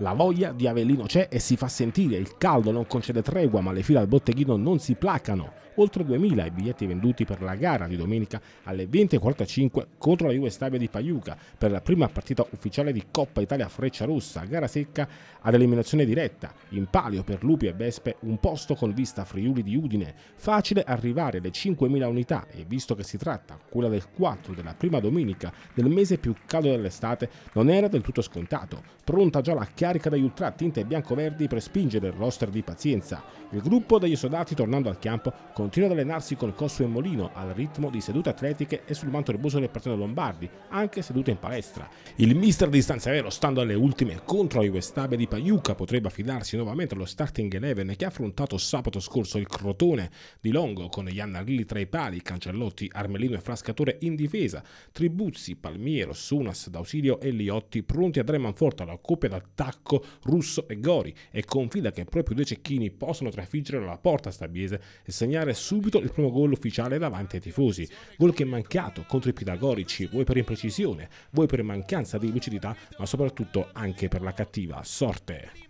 La voglia di Avellino c'è e si fa sentire, il caldo non concede tregua ma le file al botteghino non si placano oltre 2.000 i biglietti venduti per la gara di domenica alle 20.45 contro la Juve Stabia di Paiuca per la prima partita ufficiale di Coppa Italia Freccia Rossa, gara secca ad eliminazione diretta. In palio per Lupi e Vespe un posto con vista Friuli di Udine, facile arrivare alle 5.000 unità e visto che si tratta quella del 4 della prima domenica del mese più caldo dell'estate, non era del tutto scontato. Pronta già la carica dagli degli ultrattinte biancoverdi per spingere il roster di pazienza. Il gruppo degli soldati tornando al campo con continua ad allenarsi col cosso e molino al ritmo di sedute atletiche e sul manto erboso del partito Lombardi, anche sedute in palestra. Il mister di Stanzavero, stando alle ultime contro i Westabe di Paiuca, potrebbe affidarsi nuovamente allo starting eleven che ha affrontato sabato scorso il Crotone di Longo con Iannarelli tra i pali, Cancellotti, Armelino e Frascatore in difesa, Tribuzzi, Palmiero, Sunas d'Ausilio e Liotti pronti a dare manforte alla coppia d'attacco Russo e Gori e confida che proprio due cecchini possano trafiggere la porta stabiese e segnare subito il primo gol ufficiale davanti ai tifosi. Gol che è mancato contro i pitagorici, vuoi per imprecisione, vuoi per mancanza di lucidità, ma soprattutto anche per la cattiva sorte.